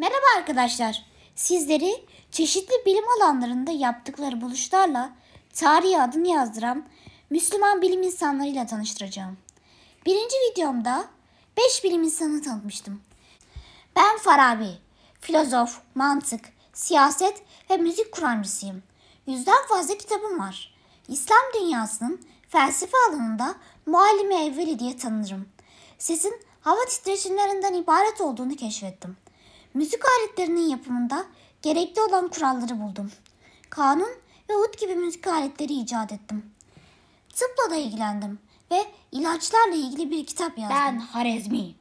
Merhaba arkadaşlar. Sizleri çeşitli bilim alanlarında yaptıkları buluşlarla tarihe adını yazdıran Müslüman bilim insanlarıyla tanıştıracağım. Birinci videomda 5 bilim insanı tanıtmıştım. Ben Farabi, filozof, mantık, siyaset ve müzik kuramcısıyım. Yüzden fazla kitabım var. İslam dünyasının felsefe alanında muallime evveli diye tanınırım. Sesin hava titreşimlerinden ibaret olduğunu keşfettim. Müzik aletlerinin yapımında gerekli olan kuralları buldum. Kanun ve ut gibi müzik aletleri icat ettim. Tıpla da ilgilendim ve ilaçlarla ilgili bir kitap yazdım. Ben Harezmi,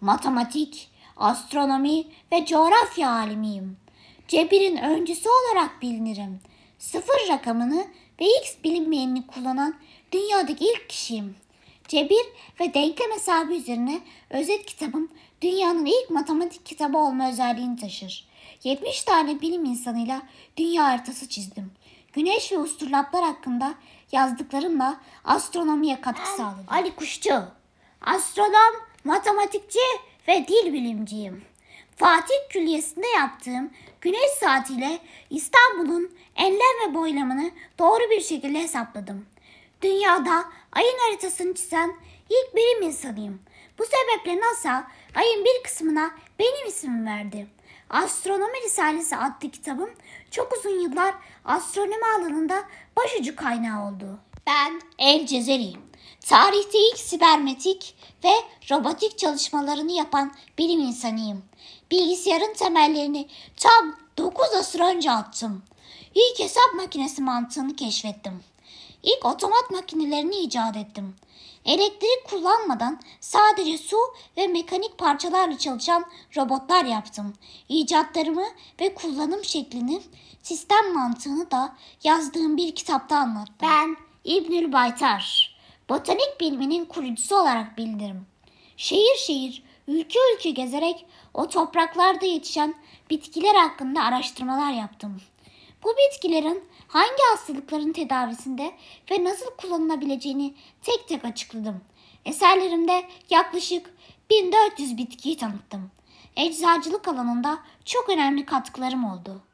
matematik, astronomi ve coğrafya alimiyim. Cebir'in öncüsü olarak bilinirim. Sıfır rakamını ve x bilinmeyenini kullanan dünyadaki ilk kişiyim cebir ve denklem hesabı üzerine özet kitabım dünyanın ilk matematik kitabı olma özelliğini taşır. 70 tane bilim insanıyla dünya haritası çizdim. Güneş ve usturlaplar hakkında yazdıklarımla astronomiye katkı ben sağladım. Ali Kuşçu, astronom, matematikçi ve dil bilimciyim. Fatih Külliyesi'nde yaptığım güneş saatiyle İstanbul'un enlem ve boylamını doğru bir şekilde hesapladım. Dünyada ayın haritasını çizen ilk bilim insanıyım. Bu sebeple NASA ayın bir kısmına benim ismimi verdi. Astronomi Risalesi adlı kitabım çok uzun yıllar astronomi alanında başucu kaynağı oldu. Ben El Cezeri'yim. Tarihte ilk sibermetik ve robotik çalışmalarını yapan bilim insanıyım. Bilgisayarın temellerini tam 9 asır önce attım. İlk hesap makinesi mantığını keşfettim. İlk otomat makinelerini icat ettim. Elektrik kullanmadan sadece su ve mekanik parçalarla çalışan robotlar yaptım. İcatlarımı ve kullanım şeklini, sistem mantığını da yazdığım bir kitapta anlattım. Ben İbnül Baytar, botanik biliminin kurucusu olarak bildirim. Şehir şehir, ülke ülke gezerek o topraklarda yetişen bitkiler hakkında araştırmalar yaptım. Bu bitkilerin hangi hastalıkların tedavisinde ve nasıl kullanılabileceğini tek tek açıkladım. Eserlerimde yaklaşık 1400 bitkiyi tanıttım. Eczacılık alanında çok önemli katkılarım oldu.